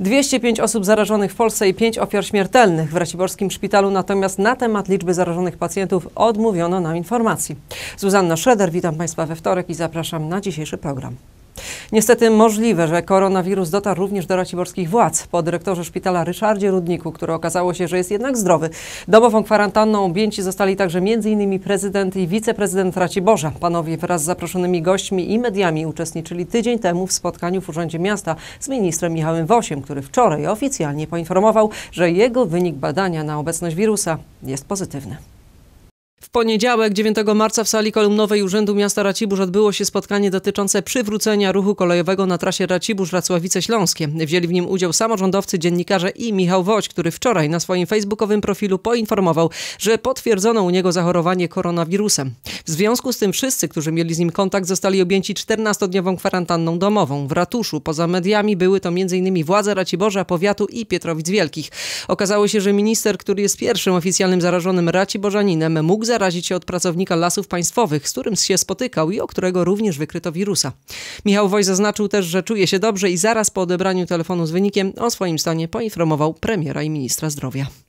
205 osób zarażonych w Polsce i 5 ofiar śmiertelnych w Raciborskim Szpitalu, natomiast na temat liczby zarażonych pacjentów odmówiono nam informacji. Zuzanna Schroeder, witam Państwa we wtorek i zapraszam na dzisiejszy program. Niestety możliwe, że koronawirus dotarł również do raciborskich władz. Po dyrektorze szpitala Ryszardzie Rudniku, który okazało się, że jest jednak zdrowy, domową kwarantanną objęci zostali także m.in. prezydent i wiceprezydent Raciborza. Panowie wraz z zaproszonymi gośćmi i mediami uczestniczyli tydzień temu w spotkaniu w Urzędzie Miasta z ministrem Michałem Wosiem, który wczoraj oficjalnie poinformował, że jego wynik badania na obecność wirusa jest pozytywny. W poniedziałek 9 marca w sali kolumnowej Urzędu Miasta Racibórz odbyło się spotkanie dotyczące przywrócenia ruchu kolejowego na trasie Racibórz-Racławice-Śląskie. Wzięli w nim udział samorządowcy, dziennikarze i Michał Woś, który wczoraj na swoim facebookowym profilu poinformował, że potwierdzono u niego zachorowanie koronawirusem. W związku z tym wszyscy, którzy mieli z nim kontakt, zostali objęci 14-dniową kwarantanną domową. W ratuszu poza mediami były to m.in. władze Raciborza, powiatu i Pietrowic Wielkich. Okazało się, że minister, który jest pierwszym oficjalnym zarażonym raciborzaninem, mógł zaraz zarazić się od pracownika lasów państwowych, z którym się spotykał i o którego również wykryto wirusa. Michał Woj zaznaczył też, że czuje się dobrze i zaraz po odebraniu telefonu z wynikiem o swoim stanie poinformował premiera i ministra zdrowia.